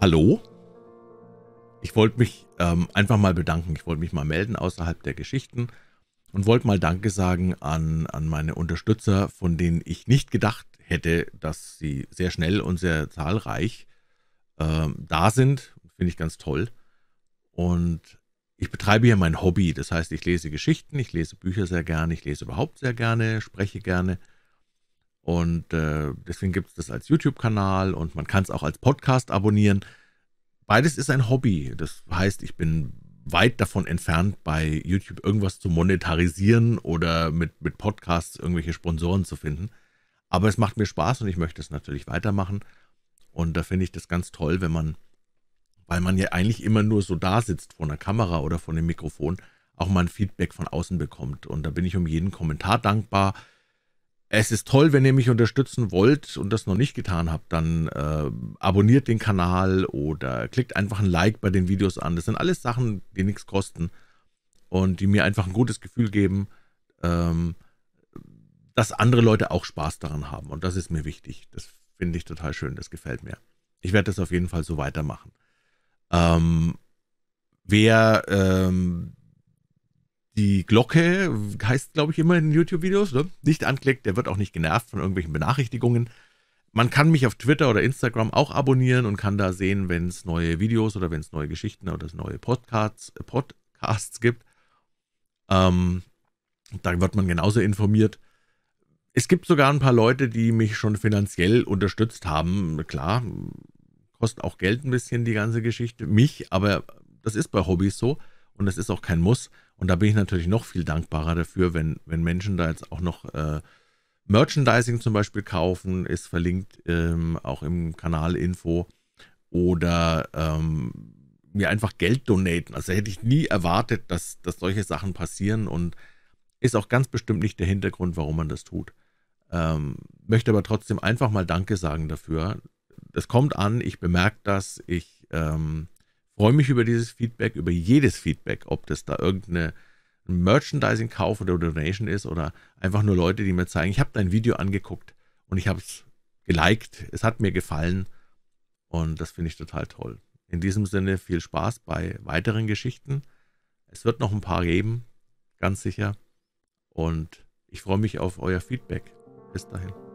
Hallo? Ich wollte mich ähm, einfach mal bedanken. Ich wollte mich mal melden außerhalb der Geschichten und wollte mal Danke sagen an, an meine Unterstützer, von denen ich nicht gedacht hätte, dass sie sehr schnell und sehr zahlreich ähm, da sind. Finde ich ganz toll. Und ich betreibe hier mein Hobby. Das heißt, ich lese Geschichten, ich lese Bücher sehr gerne, ich lese überhaupt sehr gerne, spreche gerne. Und äh, deswegen gibt es das als YouTube-Kanal und man kann es auch als Podcast abonnieren. Beides ist ein Hobby. Das heißt, ich bin weit davon entfernt, bei YouTube irgendwas zu monetarisieren oder mit, mit Podcasts irgendwelche Sponsoren zu finden. Aber es macht mir Spaß und ich möchte es natürlich weitermachen. Und da finde ich das ganz toll, wenn man, weil man ja eigentlich immer nur so da sitzt vor einer Kamera oder vor einem Mikrofon, auch mal ein Feedback von außen bekommt. Und da bin ich um jeden Kommentar dankbar. Es ist toll, wenn ihr mich unterstützen wollt und das noch nicht getan habt, dann äh, abonniert den Kanal oder klickt einfach ein Like bei den Videos an. Das sind alles Sachen, die nichts kosten und die mir einfach ein gutes Gefühl geben, ähm, dass andere Leute auch Spaß daran haben. Und das ist mir wichtig. Das finde ich total schön. Das gefällt mir. Ich werde das auf jeden Fall so weitermachen. Ähm, wer ähm, die Glocke heißt, glaube ich, immer in YouTube-Videos, ne? nicht anklickt, der wird auch nicht genervt von irgendwelchen Benachrichtigungen. Man kann mich auf Twitter oder Instagram auch abonnieren und kann da sehen, wenn es neue Videos oder wenn es neue Geschichten oder neue Podcasts, äh, Podcasts gibt. Ähm, da wird man genauso informiert. Es gibt sogar ein paar Leute, die mich schon finanziell unterstützt haben. Klar, kostet auch Geld ein bisschen die ganze Geschichte, mich, aber das ist bei Hobbys so und es ist auch kein Muss. Und da bin ich natürlich noch viel dankbarer dafür, wenn, wenn Menschen da jetzt auch noch äh, Merchandising zum Beispiel kaufen, ist verlinkt ähm, auch im Kanal Info oder ähm, mir einfach Geld donaten. Also hätte ich nie erwartet, dass, dass solche Sachen passieren und ist auch ganz bestimmt nicht der Hintergrund, warum man das tut. Ähm, möchte aber trotzdem einfach mal Danke sagen dafür. Das kommt an, ich bemerke das, ich ähm, freue mich über dieses Feedback, über jedes Feedback, ob das da irgendein Merchandising-Kauf oder Donation ist oder einfach nur Leute, die mir zeigen, ich habe dein Video angeguckt und ich habe es geliked, es hat mir gefallen und das finde ich total toll. In diesem Sinne viel Spaß bei weiteren Geschichten. Es wird noch ein paar geben, ganz sicher. Und ich freue mich auf euer Feedback. Bis dahin.